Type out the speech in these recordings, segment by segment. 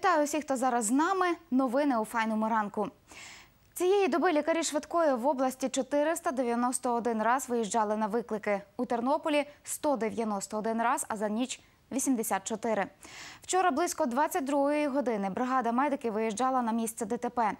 Вітаю усіх, хто зараз з нами. Новини у файному ранку. Цієї доби лікарі швидкої в області 491 раз виїжджали на виклики. У Тернополі 191 раз, а за ніч 84. Вчора близько 22-ї години бригада медиків виїжджала на місце ДТП.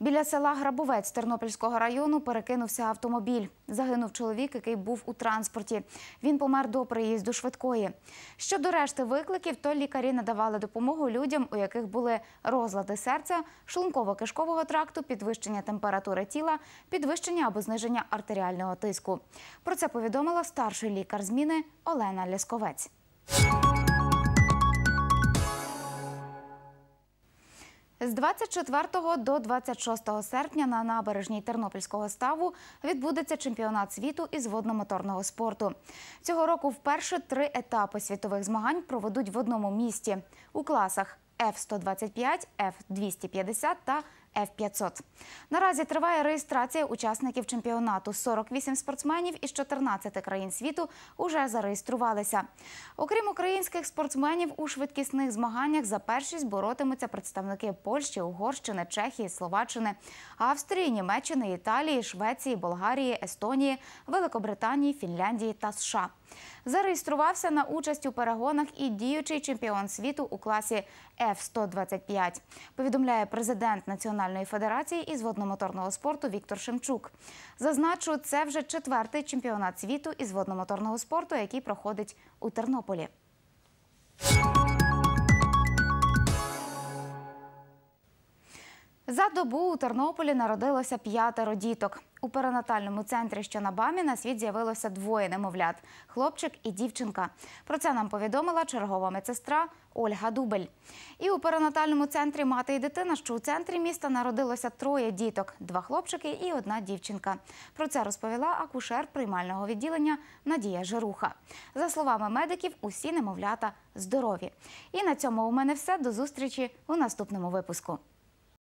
Біля села Грабовець Тернопільського району перекинувся автомобіль. Загинув чоловік, який був у транспорті. Він помер до приїзду швидкої. Щодо решти викликів, то лікарі надавали допомогу людям, у яких були розлади серця, шлунково-кишкового тракту, підвищення температури тіла, підвищення або зниження артеріального тиску. Про це повідомила старший лікар зміни Олена Лясковець. З 24 до 26 серпня на набережній Тернопільського ставу відбудеться чемпіонат світу із водномоторного спорту. Цього року вперше три етапи світових змагань проведуть в одному місті у класах F-125, F-250 та F-500. Наразі триває реєстрація учасників чемпіонату. 48 спортсменів із 14 країн світу уже зареєструвалися. Окрім українських спортсменів, у швидкісних змаганнях за першість боротимуться представники Польщі, Угорщини, Чехії, Словаччини, Австрії, Німеччини, Італії, Швеції, Болгарії, Естонії, Великобританії, Фінляндії та США. Зареєструвався на участь у перегонах і діючий чемпіон світу у класі F-125, повідомляє президент Національної федерації із водномоторного спорту Віктор Шемчук. Зазначу, це вже четвертий чемпіонат світу із водномоторного спорту, який проходить у Тернополі. За добу у Тернополі народилося п'ятеро діток. У перинатальному центрі, що на Бамі, на світ з'явилося двоє немовлят хлопчик і дівчинка. Про це нам повідомила чергова медсестра Ольга Дубель. І у перинатальному центрі мати і дитина, що у центрі міста народилося троє діток два хлопчики і одна дівчинка. Про це розповіла акушер приймального відділення Надія Жируха. За словами медиків, усі немовлята здорові. І на цьому у мене все. До зустрічі у наступному випуску.